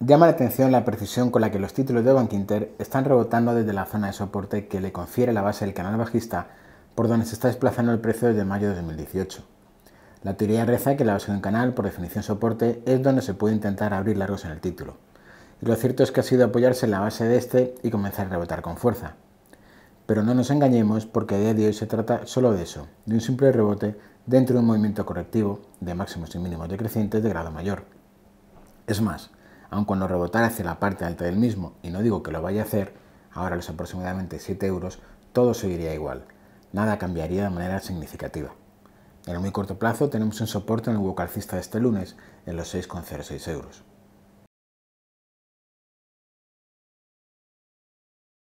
Llama la atención la precisión con la que los títulos de Bankinter están rebotando desde la zona de soporte que le confiere la base del canal bajista por donde se está desplazando el precio desde mayo de 2018. La teoría reza que la base de un canal, por definición soporte, es donde se puede intentar abrir largos en el título. Y lo cierto es que ha sido apoyarse en la base de este y comenzar a rebotar con fuerza. Pero no nos engañemos porque a día de hoy se trata solo de eso, de un simple rebote dentro de un movimiento correctivo de máximos y mínimos decrecientes de grado mayor. Es más, aun cuando rebotara hacia la parte alta del mismo, y no digo que lo vaya a hacer, ahora los aproximadamente 7 euros, todo seguiría igual. Nada cambiaría de manera significativa. En el muy corto plazo tenemos un soporte en el hueco alcista de este lunes en los 6,06 euros.